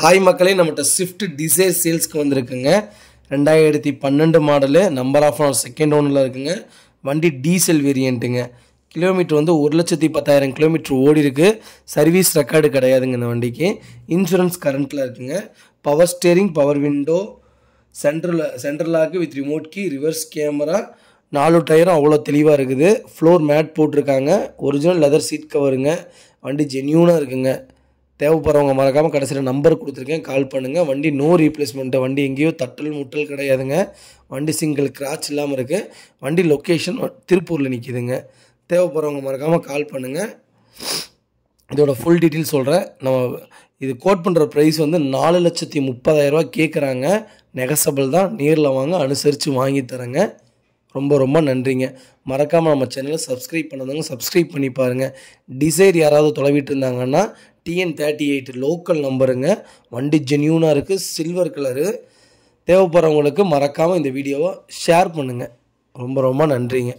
hi மக்களே நம்மகிட்ட Swift desire சேல்ஸ்க்கு வந்திருக்குங்க ரெண்டாயிரத்தி பன்னெண்டு மாடலு நம்பர் ஆஃப் ஆர் செகண்ட் ஓனில் இருக்குங்க வண்டி டீசல் வேரியண்ட்டுங்க கிலோமீட்டர் வந்து ஒரு லட்சத்தி பத்தாயிரம் கிலோமீட்டர் ஓடி இருக்குது சர்வீஸ் ரெக்கார்டு கிடையாதுங்க இந்த வண்டிக்கு இன்சூரன்ஸ் கரண்ட்டில் இருக்குங்க power steering power window central சென்ட்ரலாக்கு with remote key reverse camera நாலு டயரும் அவ்வளோ தெளிவாக இருக்குது ஃப்ளோர் மேட் போட்டிருக்காங்க ஒரிஜினல் லெதர் சீட் கவருங்க வண்டி ஜென்யூனாக இருக்குங்க தேவைப்படுறவங்க மறக்காமல் கடைசியில் நம்பர் கொடுத்துருக்கேன் கால் பண்ணுங்கள் வண்டி நோ ரீப்ளேஸ்மெண்ட்டு வண்டி எங்கேயோ தட்டல் முட்டல் கிடையாதுங்க வண்டி சிங்கிள் கிராச் இல்லாமல் இருக்குது வண்டி லொக்கேஷன் திருப்பூரில் நிற்கிதுங்க தேவைப்படுறவங்க மறக்காமல் கால் பண்ணுங்கள் இதோட ஃபுல் டீட்டெயில் சொல்கிறேன் நம்ம இது கோட் பண்ணுற ப்ரைஸ் வந்து நாலு லட்சத்தி முப்பதாயிரரூவா கேட்குறாங்க நெகசபிள் தான் நேரில் வாங்க அனுசரித்து வாங்கி தரேங்க ரொம்ப ரொம்ப நன்றிங்க மறக்காமல் நம்ம சேனலை சப்ஸ்கிரைப் பண்ணதுங்க சப்ஸ்கிரைப் பண்ணி பாருங்கள் டிசைர் யாராவது தொலைவிட்டு இருந்தாங்கன்னா டிஎன் தேர்ட்டி எயிட் லோக்கல் நம்பருங்க வண்டி ஜென்யூனாக இருக்குது சில்வர் கலரு தேவைப்படுறவங்களுக்கு மறக்காமல் இந்த வீடியோவை ஷேர் பண்ணுங்கள் ரொம்ப ரொம்ப நன்றிங்க